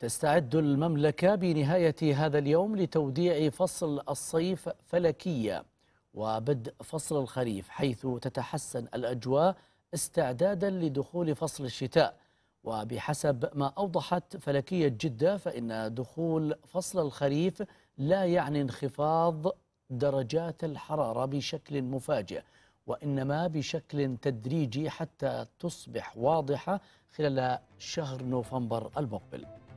تستعد المملكة بنهاية هذا اليوم لتوديع فصل الصيف فلكيا وبدء فصل الخريف حيث تتحسن الأجواء استعدادا لدخول فصل الشتاء وبحسب ما أوضحت فلكية جدة فإن دخول فصل الخريف لا يعني انخفاض درجات الحرارة بشكل مفاجئ وإنما بشكل تدريجي حتى تصبح واضحة خلال شهر نوفمبر المقبل